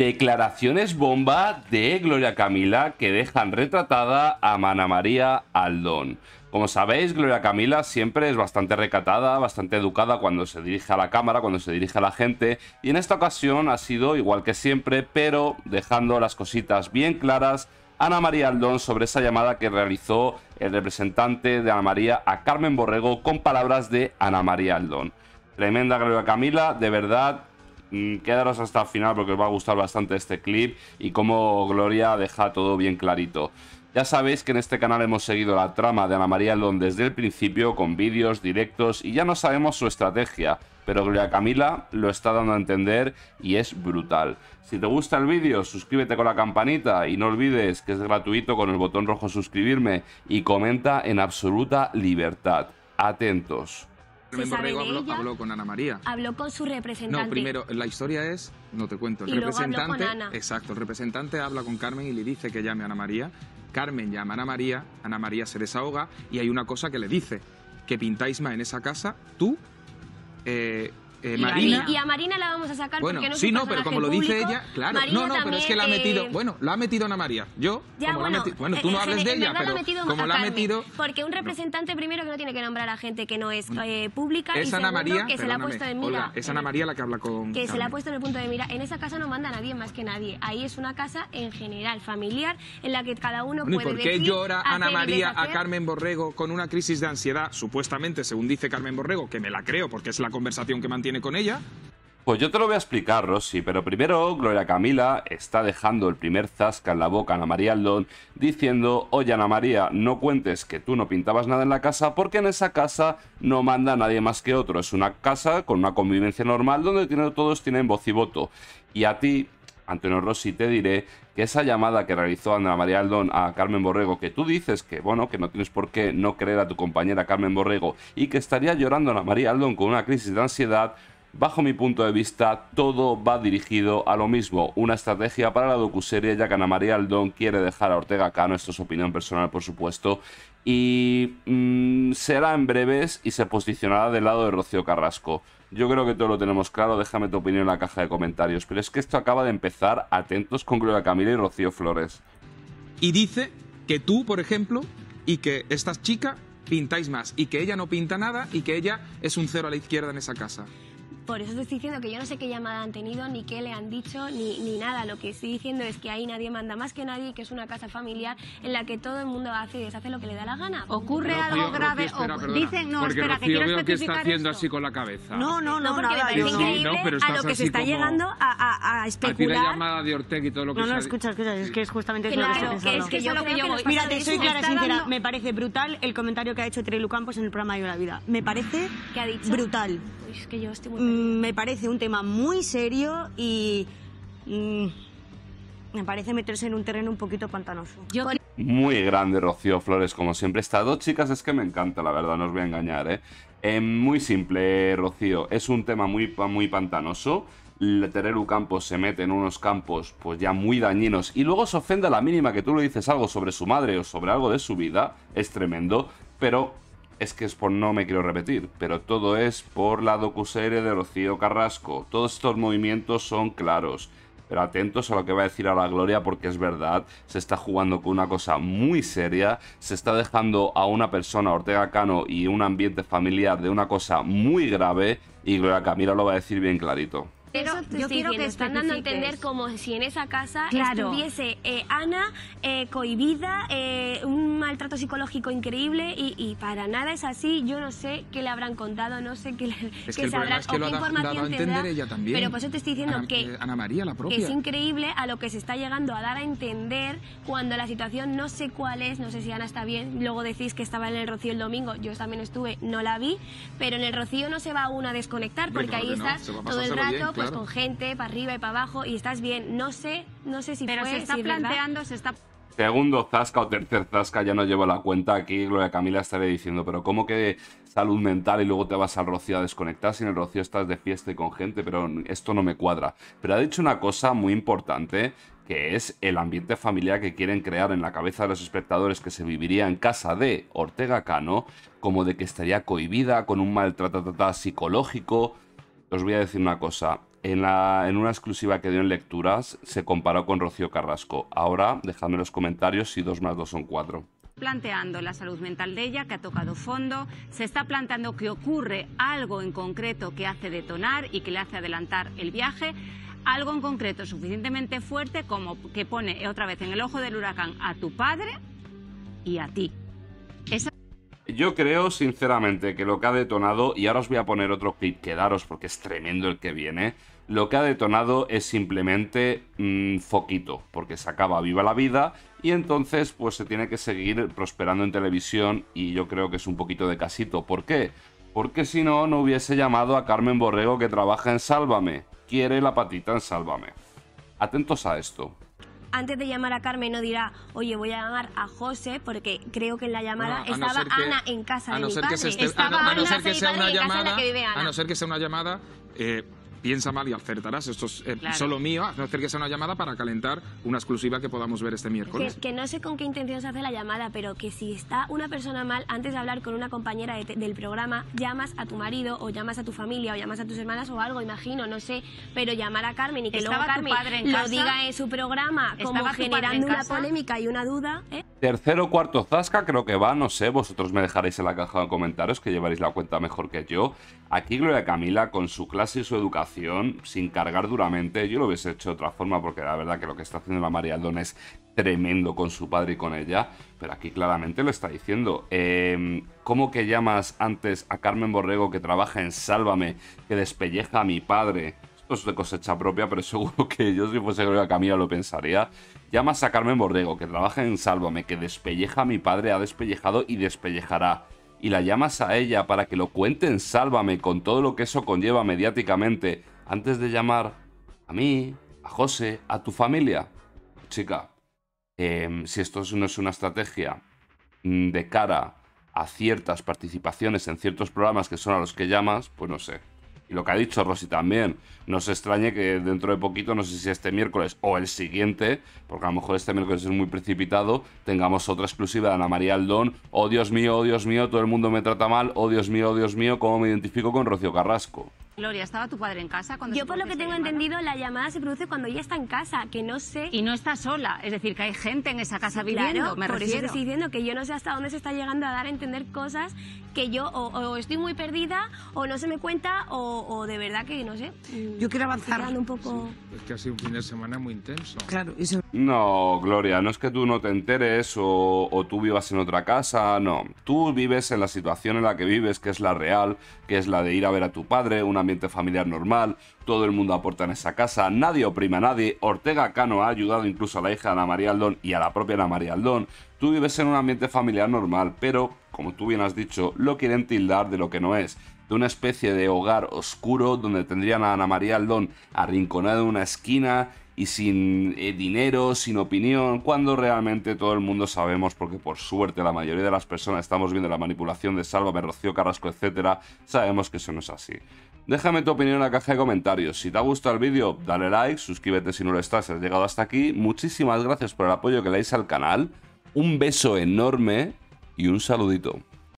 Declaraciones bomba de Gloria Camila que dejan retratada a Ana María Aldón. Como sabéis, Gloria Camila siempre es bastante recatada, bastante educada cuando se dirige a la cámara, cuando se dirige a la gente, y en esta ocasión ha sido igual que siempre, pero dejando las cositas bien claras Ana María Aldón sobre esa llamada que realizó el representante de Ana María a Carmen Borrego con palabras de Ana María Aldón. Tremenda Gloria Camila, de verdad, quedaros hasta el final porque os va a gustar bastante este clip y como Gloria deja todo bien clarito. Ya sabéis que en este canal hemos seguido la trama de Ana María Lon desde el principio con vídeos, directos y ya no sabemos su estrategia, pero Gloria Camila lo está dando a entender y es brutal. Si te gusta el vídeo, suscríbete con la campanita y no olvides que es gratuito con el botón rojo suscribirme y comenta en absoluta libertad. Atentos. Carmen se Borrego habló, con Ana María. Habló con su representante. No, primero, la historia es, no te cuento, el representante. Exacto, el representante habla con Carmen y le dice que llame a Ana María. Carmen llama a Ana María, Ana María se desahoga y hay una cosa que le dice, que pintáis más en esa casa tú, eh, eh, y, a Marina la vamos a sacar porque no Sí, no, pero como lo dice ella, claro. no, no, pero es que la ha metido. Bueno, la ha metido Ana María. Yo, ya, bueno, bueno, tú no hables de ella, pero como la ha metido. Porque un representante, primero, que no tiene que nombrar a gente que no es eh, pública. Es y Ana María. Que se la ha puesto de mira. es Ana eh, María la que habla con. Que se la ha puesto en el punto de mira. En esa casa no manda nadie más que nadie. Ahí es una casa en general, familiar, en la que cada uno puede. decir... por qué llora Ana María a Carmen Borrego con una crisis de ansiedad, supuestamente, según dice Carmen Borrego, que me la creo porque es la conversación que mantiene? tiene con ella? Pues yo te lo voy a explicar, Rosy, pero primero Gloria Camila está dejando el primer zasca en la boca a Ana María Aldón diciendo, oye Ana María, no cuentes que tú no pintabas nada en la casa porque en esa casa no manda nadie más que otro, es una casa con una convivencia normal donde todos tienen voz y voto. Y a ti, Antonio Rossi, te diré que esa llamada que realizó Ana María Aldón a Carmen Borrego, que tú dices que, bueno, que no tienes por qué no creer a tu compañera Carmen Borrego y que estaría llorando Ana María Aldón con una crisis de ansiedad, Bajo mi punto de vista, todo va dirigido a lo mismo, una estrategia para la docuserie ya que Ana María Aldón quiere dejar a Ortega Cano, esto es opinión personal por supuesto, y mm, será en breves y se posicionará del lado de Rocío Carrasco. Yo creo que todo lo tenemos claro, déjame tu opinión en la caja de comentarios, pero es que esto acaba de empezar, atentos con Gloria Camila y Rocío Flores. Y dice que tú, por ejemplo, y que esta chica pintáis más, y que ella no pinta nada, y que ella es un cero a la izquierda en esa casa. Por eso te estoy diciendo que yo no sé qué llamada han tenido, ni qué le han dicho, ni, ni nada. Lo que estoy diciendo es que ahí nadie manda más que nadie, que es una casa familiar en la que todo el mundo hace y deshace lo que le da la gana. Ocurre algo grave, dicen, no, espera, Rocío, que quiero veo que está haciendo así con la cabeza. No, no, no, no porque increíble a lo que se está llegando a, especular. A ti la llamada de Ortega y todo lo que No, no, escucha, escucha, es que es justamente eso lo que es que yo lo que yo Mira, soy clara y sincera, me parece brutal el comentario que ha hecho Trey Campos pues, en el programa de la Vida. Me parece brutal. Mm, me parece un tema muy serio y. Mm, me parece meterse en un terreno un poquito pantanoso. Muy grande Rocío Flores, como siempre. Estas dos chicas es que me encanta, la verdad, no os voy a engañar. ¿eh? eh muy simple, Rocío. Es un tema muy, muy pantanoso. Tereru Campos se mete en unos campos pues ya muy dañinos y luego se ofende a la mínima que tú le dices algo sobre su madre o sobre algo de su vida, es tremendo, pero es que es por no me quiero repetir, pero todo es por la docuserie de Rocío Carrasco. Todos estos movimientos son claros, pero atentos a lo que va a decir ahora Gloria porque es verdad, se está jugando con una cosa muy seria, se está dejando a una persona, Ortega Cano, y un ambiente familiar de una cosa muy grave y Gloria Camila lo va a decir bien clarito. Pero yo quiero que, están dando a entender como si en esa casa estuviese eh, Ana eh, cohibida, eh, un maltrato psicológico increíble y, para nada es así. Yo no sé qué le habrán contado, no sé qué le es que, que o qué a entender ella también. Pero pues yo te estoy diciendo que, es increíble a lo que se está llegando a dar a entender cuando la situación no sé cuál es, no sé si Ana está bien. Luego decís que estaba en el Rocío el domingo, yo también estuve, no la vi, pero en el Rocío no se va uno a desconectar porque ahí estás todo el rato con gente, para arriba y para abajo, y estás bien. No sé, no sé si Pero se está planteando, se está... Segundo Zasca o tercer Zasca, ya no llevo la cuenta aquí, Gloria Camila estaría diciendo, pero ¿cómo que salud mental y luego te vas al Rocío a desconectar? Si en el Rocío estás de fiesta y con gente, pero esto no me cuadra. Pero ha dicho una cosa muy importante, que es el ambiente familiar que quieren crear en la cabeza de los espectadores que se viviría en casa de Ortega Cano, como de que estaría cohibida, con un maltrato psicológico. Os voy a decir una cosa, en, la, en, una exclusiva que dio en lecturas se comparó con Rocío Carrasco. Ahora dejadme en los comentarios si 2 más 2 son 4 planteando la salud mental de ella, que ha tocado fondo, se está planteando que ocurre algo en concreto que hace detonar y que le hace adelantar el viaje, algo en concreto suficientemente fuerte como que pone otra vez en el ojo del huracán a tu padre y a ti yo creo sinceramente que lo que ha detonado, y ahora os voy a poner otro clip, quedaros porque es tremendo el que viene, lo que ha detonado es simplemente mm, foquito, porque se acaba viva la vida y entonces pues se tiene que seguir prosperando en televisión y yo creo que es un poquito de casito. ¿Por qué? Porque si no, no hubiese llamado a Carmen Borrego que trabaja en Sálvame. Quiere la patita en Sálvame. Atentos a esto antes de llamar a Carmen no dirá, oye, voy a llamar a José, porque creo que en la llamada estaba Ana en casa de mi padre. que sea una llamada, a no ser que sea una llamada... Eh, piensa mal y acertarás, esto es eh, solo mío, hacer que sea una llamada para calentar una exclusiva que podamos ver este miércoles. Que, no sé con qué intención se hace la llamada, pero que si está una persona mal, antes de hablar con una compañera del programa, llamas a tu marido o llamas a tu familia o llamas a tus hermanas o algo, imagino, no sé, pero llamar a Carmen y que luego Carmen lo diga en su programa como generando una polémica y una duda. ¿eh? Tercero, cuarto, Zasca, creo que va, no sé, vosotros me dejaréis en la caja de comentarios que llevaréis la cuenta mejor que yo. Aquí Gloria Camila, con su clase y su educación, sin cargar duramente. Yo lo hubiese hecho de otra forma porque la verdad que lo que está haciendo la Aldón es tremendo con su padre y con ella. Pero aquí claramente lo está diciendo. Em, ¿Cómo que llamas antes a Carmen Borrego que trabaja en Sálvame, que despelleja a mi padre? Esto es de cosecha propia, pero seguro que yo si fuese Gloria Camila lo pensaría. Llamas a Carmen Borrego que trabaja en Sálvame, que despelleja a mi padre, ha despellejado y despellejará y la llamas a ella para que lo cuenten, Sálvame con todo lo que eso conlleva mediáticamente antes de llamar a mí, a José, a tu familia? Chica, em, si esto no es una estrategia mm, de cara a ciertas participaciones en ciertos programas que son a los que llamas, pues no sé. Y lo que ha dicho Rosy también, no se extrañe que dentro de poquito, no sé si este miércoles o el siguiente, porque a lo mejor este miércoles es muy precipitado, tengamos otra exclusiva de Ana María Aldón. Oh Dios mío, oh Dios mío, todo el mundo me trata mal, oh Dios mío, oh Dios mío, cómo me identifico con Rocío Carrasco. Gloria, ¿estaba tu padre en casa cuando Yo, por lo que tengo entendido, la llamada se produce cuando ella está en casa, que no sé. Y no está sola, es decir, que hay gente en esa casa viviendo, me por eso estoy diciendo que yo no sé hasta dónde se está llegando a dar a entender cosas que yo o, estoy muy perdida, o no se me cuenta, o, de verdad que no sé. Yo quiero avanzar. Un poco... es que ha sido un fin de semana muy intenso. Claro, no, Gloria, no es que tú no te enteres o, tú vivas en otra casa, no. Tú vives en la situación en la que vives, que es la real, que es la de ir a ver a tu padre, un ambiente familiar normal, todo el mundo aporta en esa casa, nadie oprime a nadie. Ortega Cano ha ayudado incluso a la hija de Ana María Aldón y a la propia Ana María Aldón. Tú vives en un ambiente familiar normal, pero, como tú bien has dicho, lo quieren tildar de lo que no es de una especie de hogar oscuro donde tendrían a Ana María Aldón arrinconada en una esquina y sin eh, dinero, sin opinión, cuando realmente todo el mundo sabemos, porque por suerte la mayoría de las personas estamos viendo la manipulación de Salva, Rocío Carrasco, etcétera, sabemos que eso no es así. Déjame tu opinión en la caja de comentarios. Si te ha gustado el vídeo, dale like, suscríbete si no lo estás, si has llegado hasta aquí. Muchísimas gracias por el apoyo que le dais al canal. Un beso enorme y un saludito.